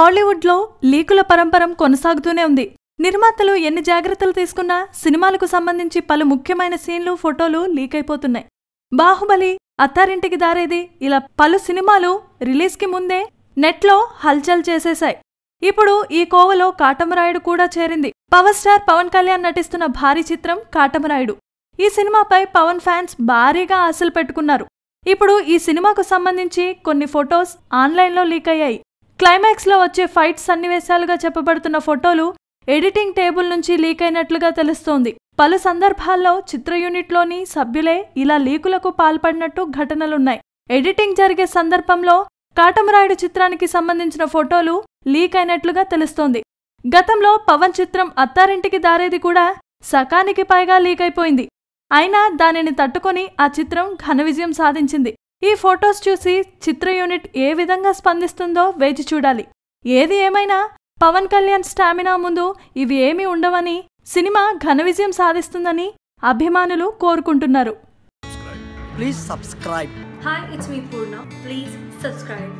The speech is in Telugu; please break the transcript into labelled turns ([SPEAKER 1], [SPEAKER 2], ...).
[SPEAKER 1] టాలీవుడ్లో లీకుల పరంపరం కొనసాగుతూనే ఉంది నిర్మాతలు ఎన్ని జాగ్రత్తలు తీసుకున్నా సినిమాలకు సంబంధించి పలు ముఖ్యమైన సీన్లు ఫోటోలు లీక్ అయిపోతున్నాయి బాహుబలి అత్తారింటికి దారేది ఇలా పలు సినిమాలు రిలీజ్కి ముందే నెట్లో హల్చల్ చేసేశాయి ఇప్పుడు ఈ కోవలో కాటమరాయుడు కూడా చేరింది పవర్ స్టార్ పవన్ కళ్యాణ్ నటిస్తున్న భారీ చిత్రం కాటమరాయుడు ఈ సినిమాపై పవన్ ఫ్యాన్స్ భారీగా ఆశలు పెట్టుకున్నారు ఇప్పుడు ఈ సినిమాకు సంబంధించి కొన్ని ఫొటోస్ ఆన్లైన్లో లీక్ అయ్యాయి క్లైమాక్స్లో వచ్చే ఫైట్ సన్నివేశాలుగా చెప్పబడుతున్న ఫోటోలు ఎడిటింగ్ టేబుల్ నుంచి లీక్ అయినట్లుగా తెలుస్తోంది పలు సందర్భాల్లో చిత్ర యూనిట్లోని సభ్యులే ఇలా లీకులకు పాల్పడినట్టు ఘటనలున్నాయి ఎడిటింగ్ జరిగే సందర్భంలో కాటమరాయుడు చిత్రానికి సంబంధించిన ఫోటోలు లీక్ అయినట్లుగా తెలుస్తోంది గతంలో పవన్ చిత్రం అత్తారింటికి దారేది కూడా సకానికి పైగా లీక్ అయిపోయింది అయినా దానిని తట్టుకొని ఆ చిత్రం ఘన విజయం సాధించింది ఈ ఫొటోస్ చూసి చిత్ర యూనిట్ ఏ విధంగా స్పందిస్తుందో వేచి చూడాలి ఏది ఏమైనా పవన్ కళ్యాణ్ స్టామినా ముందు ఇవి ఏమీ ఉండవని సినిమా ఘన విజయం సాధిస్తుందని అభిమానులు కోరుకుంటున్నారు ప్లీజ్ సబ్స్క్రైబ్ హాయ్